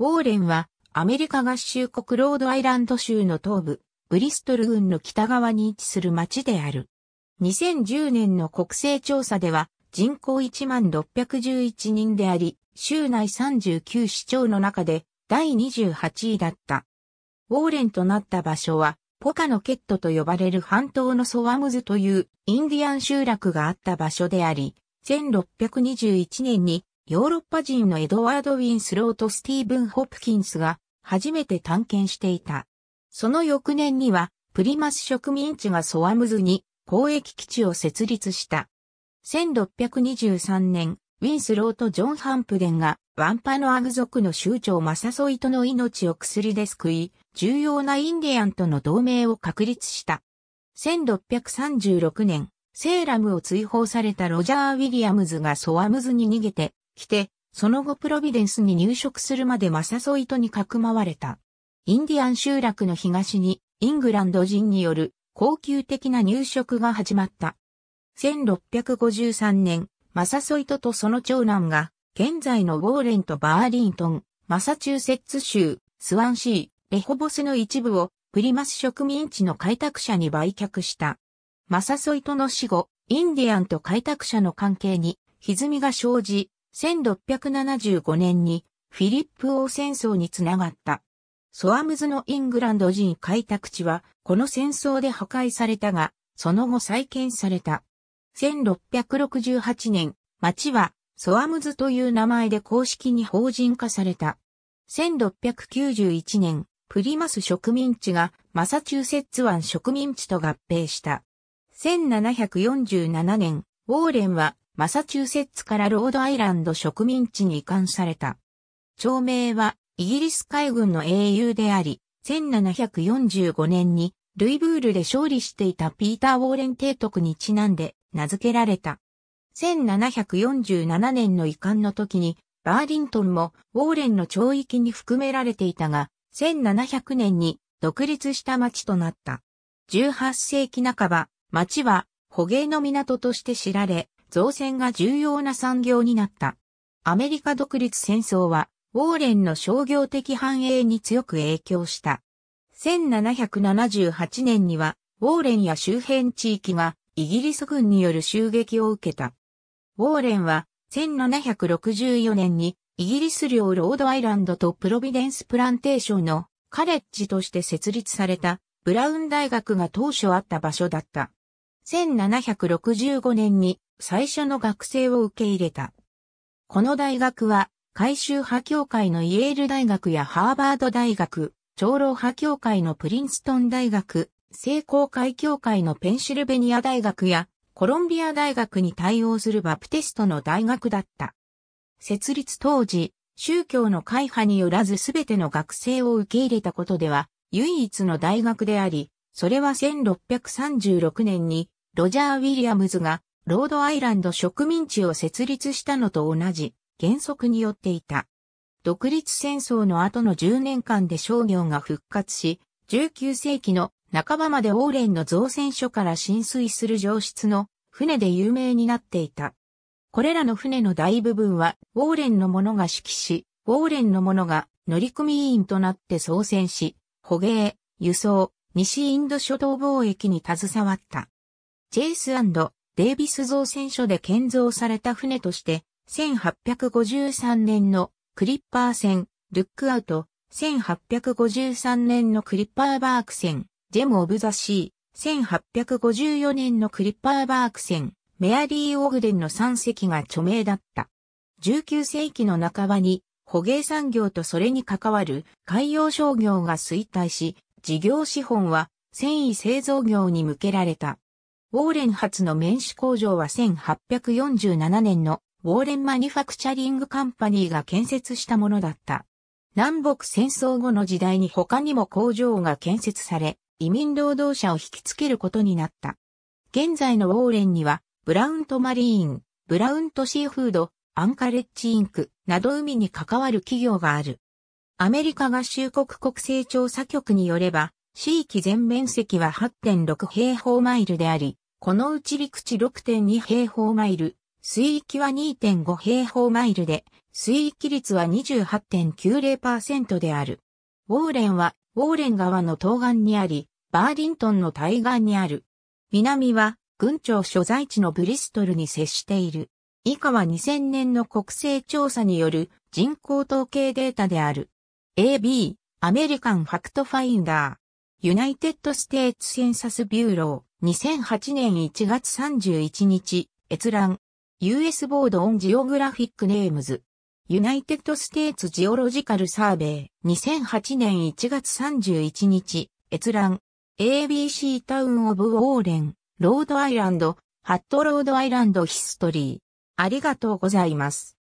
ウォーレンはアメリカ合衆国ロードアイランド州の東部、ブリストル郡の北側に位置する町である。2010年の国勢調査では人口1万611人であり、州内39市町の中で第28位だった。ウォーレンとなった場所は、ポカノケットと呼ばれる半島のソワムズというインディアン集落があった場所であり、1621年にヨーロッパ人のエドワード・ウィンスローとスティーブン・ホプキンスが初めて探検していた。その翌年には、プリマス植民地がソアムズに交易基地を設立した。1623年、ウィンスローとジョン・ハンプデンがワンパノアグ族の州長マサソイトの命を薬で救い、重要なインディアンとの同盟を確立した。1636年、セーラムを追放されたロジャー・ウィリアムズがソアムズに逃げて、来て、その後プロビデンスに入植するまでマサソイトにかくまわれた。インディアン集落の東に、イングランド人による高級的な入植が始まった。1653年、マサソイトとその長男が、現在のウォーレンとバーリントン、マサチューセッツ州、スワンシー、レホボスの一部を、プリマス植民地の開拓者に売却した。マサソイトの死後、インディアンと開拓者の関係に歪みが生じ、1675年にフィリップ王戦争につながった。ソアムズのイングランド人開拓地はこの戦争で破壊されたが、その後再建された。1668年、町はソアムズという名前で公式に法人化された。1691年、プリマス植民地がマサチューセッツ湾植民地と合併した。1747年、ウォーレンはマサチューセッツからロードアイランド植民地に移管された。町名はイギリス海軍の英雄であり、1745年にルイブールで勝利していたピーター・ウォーレン提督にちなんで名付けられた。1747年の移管の時に、バーリントンもウォーレンの町域に含められていたが、1700年に独立した町となった。18世紀半ば、町は捕鯨の港として知られ、造船が重要な産業になった。アメリカ独立戦争は、ウォーレンの商業的繁栄に強く影響した。1778年には、ウォーレンや周辺地域がイギリス軍による襲撃を受けた。ウォーレンは1764年にイギリス領ロードアイランドとプロビデンスプランテーションのカレッジとして設立されたブラウン大学が当初あった場所だった。1765年に最初の学生を受け入れた。この大学は、改修派協会のイェール大学やハーバード大学、長老派協会のプリンストン大学、聖功会協会のペンシルベニア大学や、コロンビア大学に対応するバプテストの大学だった。設立当時、宗教の会派によらず全ての学生を受け入れたことでは、唯一の大学であり、それは1636年にロジャー・ウィリアムズがロードアイランド植民地を設立したのと同じ原則によっていた。独立戦争の後の10年間で商業が復活し、19世紀の半ばまでオーレンの造船所から浸水する上質の船で有名になっていた。これらの船の大部分はウォーレンの者が指揮し、ウォーレンの者が乗組員となって操船し、捕鯨、輸送、西インド諸島貿易に携わった。ジェイスデイビス造船所で建造された船として、1853年のクリッパー船、ルックアウト、1853年のクリッパーバーク船、ジェム・オブ・ザ・シー、1854年のクリッパーバーク船、メアリー・オグデンの3隻が著名だった。19世紀の半ばに、捕鯨産業とそれに関わる海洋商業が衰退し、事業資本は繊維製造業に向けられた。ウォーレン発の面子工場は1847年のウォーレンマニファクチャリングカンパニーが建設したものだった。南北戦争後の時代に他にも工場が建設され、移民労働者を引きつけることになった。現在のウォーレンには、ブラウントマリーン、ブラウントシーフード、アンカレッジインクなど海に関わる企業がある。アメリカ合衆国国勢調査局によれば、地域全面積は8.6平方マイルであり、このうち陸地6.2平方マイル、水域は2.5平方マイルで、水域率は28.90%である。ウォーレンは、ウォーレン川の東岸にあり、バーリントンの対岸にある。南は、軍庁所在地のブリストルに接している。以下は2000年の国勢調査による人口統計データである。AB、アメリカンファクトファインダー、ユナイテッドステーツセンサスビューロー。2008年1月31日、閲覧。US ボードオンジオグラフィックネームズ。ユナイテッドステーツジオロジカルサーベイ。2008年1月31日、閲覧。ABC タウンオブオーレン、ロードアイランド、ハットロードアイランドヒストリー。ありがとうございます。